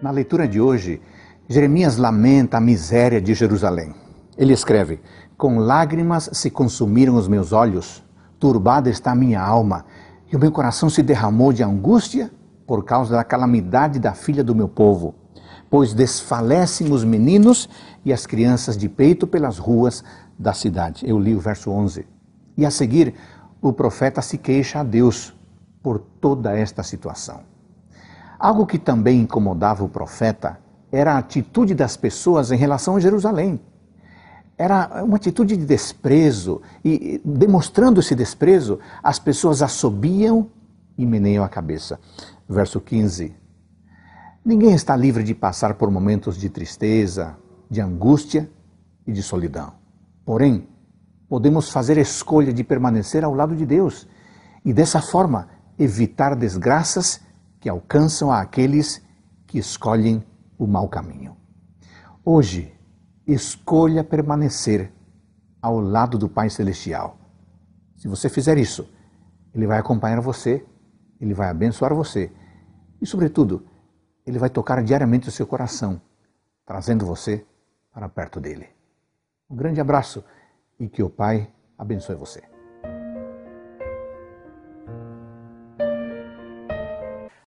Na leitura de hoje, Jeremias lamenta a miséria de Jerusalém. Ele escreve: Com lágrimas se consumiram os meus olhos, turbada está a minha alma, e o meu coração se derramou de angústia por causa da calamidade da filha do meu povo. Pois desfalecem os meninos e as crianças de peito pelas ruas da cidade. Eu li o verso 11. E a seguir, o profeta se queixa a Deus por toda esta situação. Algo que também incomodava o profeta era a atitude das pessoas em relação a Jerusalém. Era uma atitude de desprezo, e demonstrando esse desprezo, as pessoas assobiam e meneiam a cabeça. Verso 15. Ninguém está livre de passar por momentos de tristeza, de angústia e de solidão. Porém, podemos fazer a escolha de permanecer ao lado de Deus e, dessa forma, evitar desgraças que alcançam aqueles que escolhem o mau caminho. Hoje, escolha permanecer ao lado do Pai Celestial. Se você fizer isso, Ele vai acompanhar você, Ele vai abençoar você e, sobretudo, Ele vai tocar diariamente o seu coração, trazendo você para perto dele. Um grande abraço e que o Pai abençoe você.